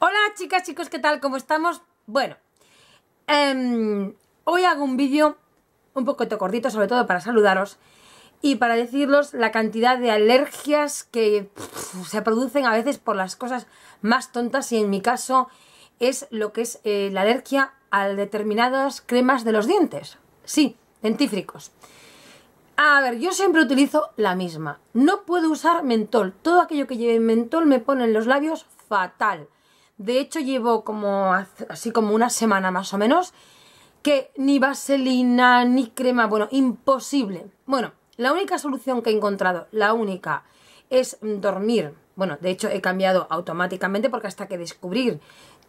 Hola chicas, chicos, ¿qué tal? ¿Cómo estamos? Bueno, em, hoy hago un vídeo un poquito cortito, sobre todo para saludaros y para deciros la cantidad de alergias que se producen a veces por las cosas más tontas y en mi caso es lo que es eh, la alergia a determinadas cremas de los dientes. Sí, dentífricos. A ver, yo siempre utilizo la misma. No puedo usar mentol. Todo aquello que lleve mentol me pone en los labios fatal de hecho, llevo como así como una semana más o menos que ni vaselina, ni crema, bueno, imposible. Bueno, la única solución que he encontrado, la única, es dormir. Bueno, de hecho he cambiado automáticamente porque hasta que descubrir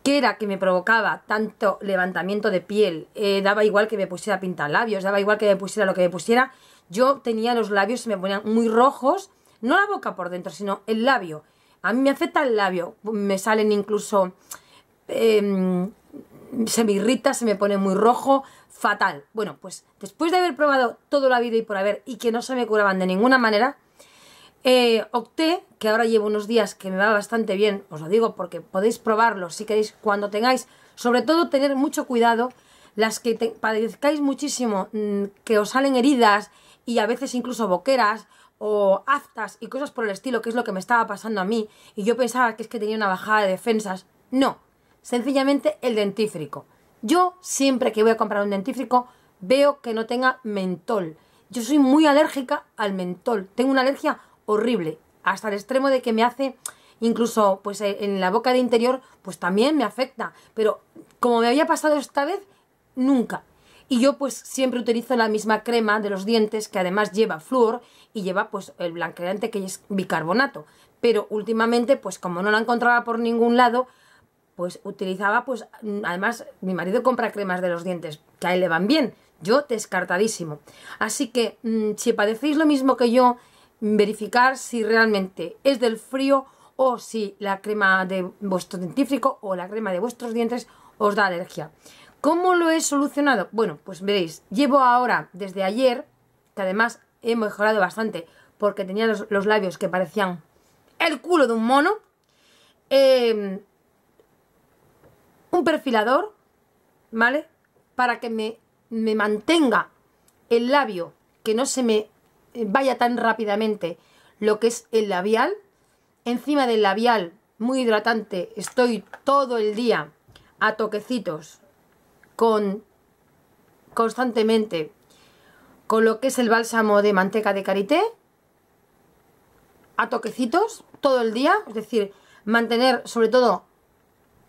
que era que me provocaba tanto levantamiento de piel, eh, daba igual que me pusiera pintar labios daba igual que me pusiera lo que me pusiera, yo tenía los labios, y me ponían muy rojos, no la boca por dentro, sino el labio. A mí me afecta el labio, me salen incluso... Em, se me irrita, se me pone muy rojo, fatal. Bueno, pues después de haber probado todo la vida y por haber y que no se me curaban de ninguna manera, eh, opté, que ahora llevo unos días que me va bastante bien, os lo digo porque podéis probarlo si queréis cuando tengáis, sobre todo tener mucho cuidado, las que padezcáis muchísimo, mm, que os salen heridas y a veces incluso boqueras o aftas y cosas por el estilo, que es lo que me estaba pasando a mí, y yo pensaba que es que tenía una bajada de defensas. No, sencillamente el dentífrico. Yo siempre que voy a comprar un dentífrico veo que no tenga mentol. Yo soy muy alérgica al mentol, tengo una alergia horrible, hasta el extremo de que me hace incluso pues eh, en la boca de interior pues también me afecta, pero como me había pasado esta vez, nunca, y yo pues siempre utilizo la misma crema de los dientes que además lleva flúor y lleva pues el blanqueante que es bicarbonato. Pero últimamente pues como no la encontraba por ningún lado, pues utilizaba pues además mi marido compra cremas de los dientes que a él le van bien. Yo descartadísimo. Así que mm, si padecéis lo mismo que yo, verificar si realmente es del frío o si la crema de vuestro dentífrico o la crema de vuestros dientes os da alergia. ¿Cómo lo he solucionado? Bueno, pues veréis, llevo ahora desde ayer, que además he mejorado bastante porque tenía los, labios que parecían el culo de un mono, em, un perfilador, ¿vale? Para que me, me mantenga el labio, que no se me eh, vaya tan rápidamente lo que es el labial. Encima del labial, muy hidratante, estoy todo el día a toquecitos con constantemente con lo que es el bálsamo de manteca de karité a toquecitos todo el día, es decir, mantener sobre todo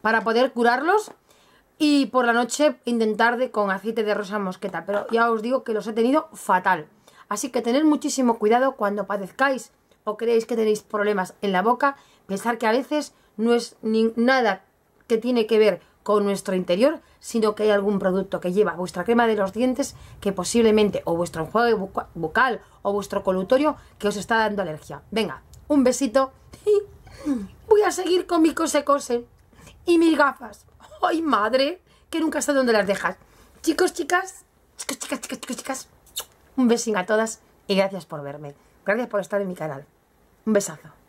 para poder curarlos y por la noche intentar de, con aceite de rosa mosqueta, pero ya os digo que los he tenido fatal. Así que tener muchísimo cuidado cuando padezcáis o creéis que tenéis problemas en la boca, pensar que a veces no es nada que tiene que ver con nuestro interior, sino que hay algún producto que lleva vuestra crema de los dientes que posiblemente, o vuestro enjuague bucal o vuestro colutorio que os está dando alergia. Venga, un besito y voy a seguir con mi cose-cose y mis gafas. ¡Ay, madre! Que nunca sé dónde las dejas. Chicos, chicas, chicos, chicas, chicas, chicos, chicas, un besín a todas y gracias por verme. Gracias por estar en mi canal. Un besazo.